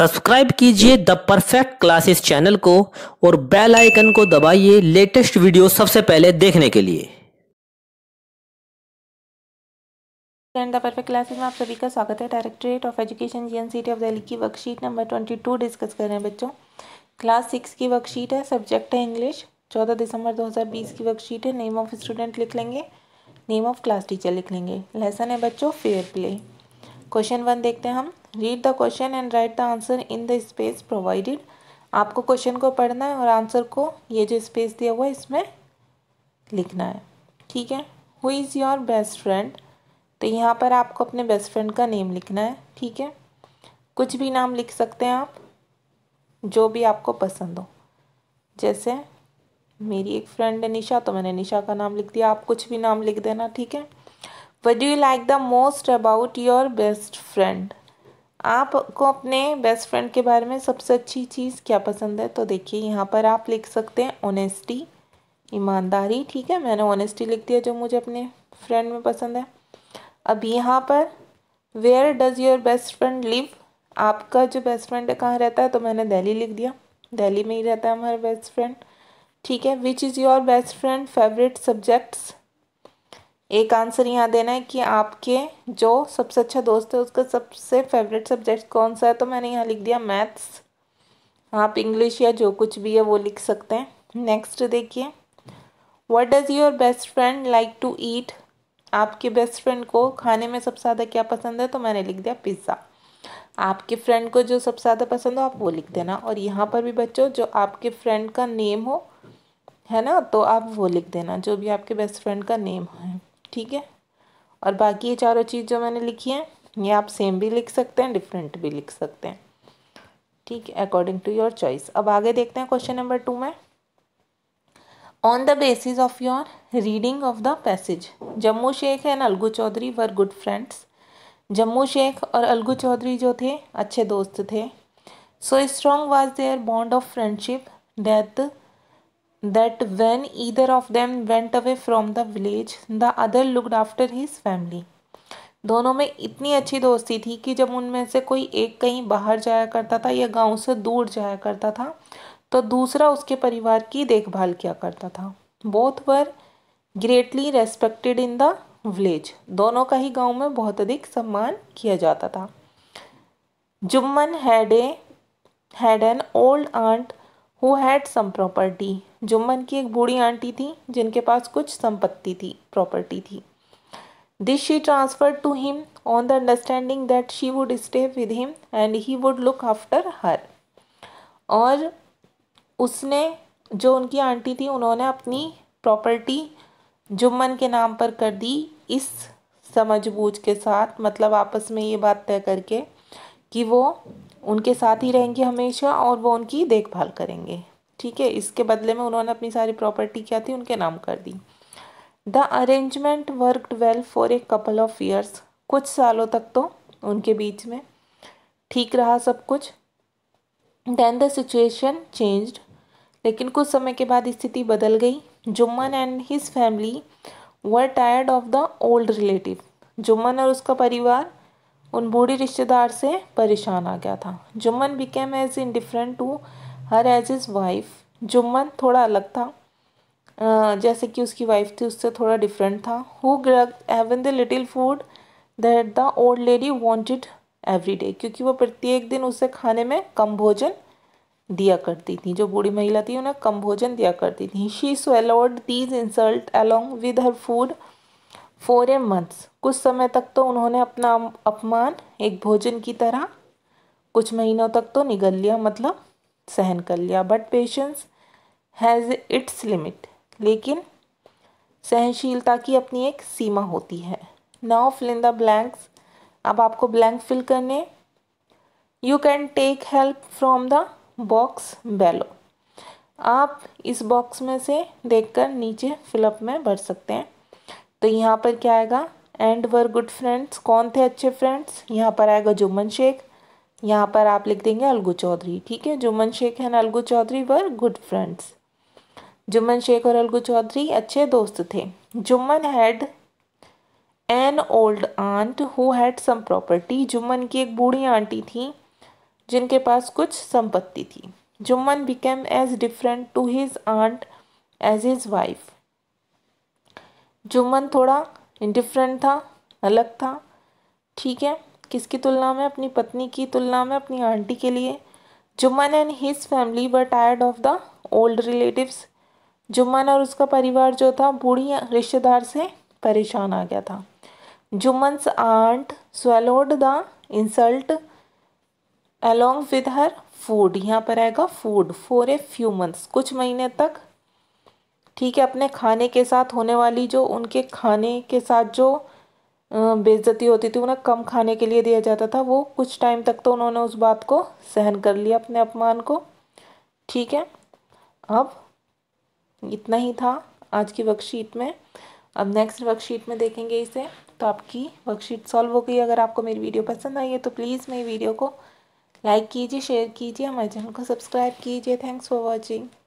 Subscribe कीजिए the perfect classes channel को और बेल आइकन को दबाइए लेटेस्ट वीडियो सबसे पहले देखने के लिए एंड द परफेक्ट क्लासेस में आप सभी का स्वागत है directorate of education GNCT of Delhi की worksheet number twenty two discuss कर रहे हैं बच्चों क्लास सिक्स की वर्कशीट है सब्जेक्ट है इंग्लिश चौदह दिसंबर दो हज़ार बीस की वर्कशीट है नेम ऑफ स्टूडेंट लिख लेंगे नेम ऑफ क्लास टीचर लिख लेंगे लेसन है बच्चों फेयर प्ले क्वेश्चन वन देखते हैं हम read the question and write the answer in the space provided आपको क्वेश्चन को पढ़ना है और आंसर को ये जो स्पेस दिया हुआ है इसमें लिखना है ठीक है who is your best friend तो यहाँ पर आपको अपने बेस्ट फ्रेंड का नेम लिखना है ठीक है कुछ भी नाम लिख सकते हैं आप जो भी आपको पसंद हो जैसे मेरी एक फ्रेंड है निशा तो मैंने निशा का नाम लिख दिया आप कुछ भी नाम लिख देना ठीक है what do you like the most about your best friend आपको अपने बेस्ट फ्रेंड के बारे में सबसे अच्छी चीज़ क्या पसंद है तो देखिए यहाँ पर आप लिख सकते हैं ऑनेस्टी ईमानदारी ठीक है मैंने ऑनेस्टी लिख दिया जो मुझे अपने फ्रेंड में पसंद है अब यहाँ पर where does your best friend live आपका जो बेस्ट फ्रेंड है कहाँ रहता है तो मैंने दिल्ली लिख दिया दिल्ली में ही रहता है हमारा बेस्ट फ्रेंड ठीक है which is your best friend favourite subjects एक आंसर यहाँ देना है कि आपके जो सबसे अच्छा दोस्त है उसका सबसे फेवरेट सब्जेक्ट कौन सा है तो मैंने यहाँ लिख दिया मैथ्स आप इंग्लिश या जो कुछ भी है वो लिख सकते हैं नेक्स्ट देखिए what does your best friend like to eat आपके बेस्ट फ्रेंड को खाने में सबसे ज़्यादा क्या पसंद है तो मैंने लिख दिया पिज़्ज़ा आपके फ्रेंड को जो सबसे ज़्यादा पसंद हो आप वो लिख देना और यहाँ पर भी बच्चों जो आपके फ्रेंड का नेम हो है ना तो आप वो लिख देना जो भी आपके बेस्ट फ्रेंड का नेम है ठीक है और बाकी ये चारों चीज़ जो मैंने लिखी है ये आप सेम भी लिख सकते हैं डिफरेंट भी लिख सकते हैं ठीक है अकॉर्डिंग टू योर चॉइस अब आगे देखते हैं क्वेश्चन नंबर टू में on the basis of your reading of the passage Jumman Shaikh and Algu Chaudhary were good friends Jumman Shaikh और अलगू चौधरी जो थे अच्छे दोस्त थे so strong was their bond of friendship डेथ that when either of them went away from the village, the other looked after his family. दोनों में इतनी अच्छी दोस्ती थी कि जब उनमें से कोई एक कहीं बाहर जाया करता था या गांव से दूर जाया करता था तो दूसरा उसके परिवार की देखभाल किया करता था both were greatly respected in the village दोनों का ही गांव में बहुत अधिक सम्मान किया जाता था Jumman had a had an old aunt who had some property Jumman की एक बूढ़ी आंटी थी जिनके पास कुछ संपत्ति थी प्रॉपर्टी थी this she transfer to him on the understanding that she would stay with him and he would look after her और उसने जो उनकी आंटी थी उन्होंने अपनी प्रॉपर्टी जुम्मन के नाम पर कर दी इस बूझ के साथ मतलब आपस में ये बात तय करके कि वो उनके साथ ही रहेंगे हमेशा और वो उनकी देखभाल करेंगे ठीक है इसके बदले में उन्होंने अपनी सारी प्रॉपर्टी क्या थी उनके नाम कर दी the arrangement worked well for a couple of years कुछ सालों तक तो उनके बीच में ठीक रहा सब कुछ देन द सिचुएशन चेंज्ड लेकिन कुछ समय के बाद स्थिति बदल गई Jumman and his family were tired of the old relative Jumman और उसका परिवार उन बूढ़ी रिश्तेदार से परेशान आ गया था Jumman became as indifferent to her as his wife Jumman थोड़ा अलग था जैसे कि उसकी वाइफ थी उससे थोड़ा डिफरेंट था हु ग्रग even the little food that the old lady wanted every day क्योंकि वो प्रत्येक दिन उसे खाने में कम भोजन दिया करती थी जो बूढ़ी महिला थी उन्हें कम भोजन दिया करती थी she swallowed these insult along with her food for a months कुछ समय तक तो उन्होंने अपना अपमान एक भोजन की तरह कुछ महीनों तक तो निगल लिया मतलब सहन कर लिया but patience has its limit लेकिन सहनशीलता की अपनी एक सीमा होती है now fill in the blanks अब आपको ब्लैंक फिल करने you can take help from the box below आप इस बॉक्स में से देखकर नीचे फिलअप में भर सकते हैं तो यहाँ पर क्या आएगा एंड वर गुड फ्रेंड्स कौन थे अच्छे फ्रेंड्स यहाँ पर आएगा जुम्मन शेख यहाँ पर आप लिख देंगे अलगू चौधरी ठीक है Jumman Shaikh and Algu Chaudhary were good friends Jumman Shaikh और अलगू चौधरी अच्छे दोस्त थे Jumman had an old aunt who had some property Jumman की एक बूढ़ी आंटी थी जिनके पास कुछ संपत्ति थी Jumman became as different to his aunt as his wife Jumman थोड़ा डिफरेंट था अलग था ठीक है किसकी तुलना में अपनी पत्नी की तुलना में अपनी आंटी के लिए Jumman and his family were tired of the old relatives Jumman और उसका परिवार जो था बूढ़ी रिश्तेदार से परेशान आ गया था Jumman aunt swallowed the insult along with her food यहाँ पर आएगा food for a few months कुछ महीने तक ठीक है अपने खाने के साथ होने वाली जो उनके खाने के साथ जो बेइज्जती होती थी उन्हें कम खाने के लिए दिया जाता था वो कुछ टाइम तक तो उन्होंने उस बात को सहन कर लिया अपने अपमान को ठीक है अब इतना ही था आज की वर्कशीट में अब नेक्स्ट वर्कशीट में देखेंगे इसे तो आपकी वर्कशीट सॉल्व हो गई अगर आपको मेरी वीडियो पसंद आई है तो प्लीज़ मेरी वीडियो को लाइक कीजिए शेयर कीजिए हमारे चैनल को सब्सक्राइब कीजिए थैंक्स फॉर वॉचिंग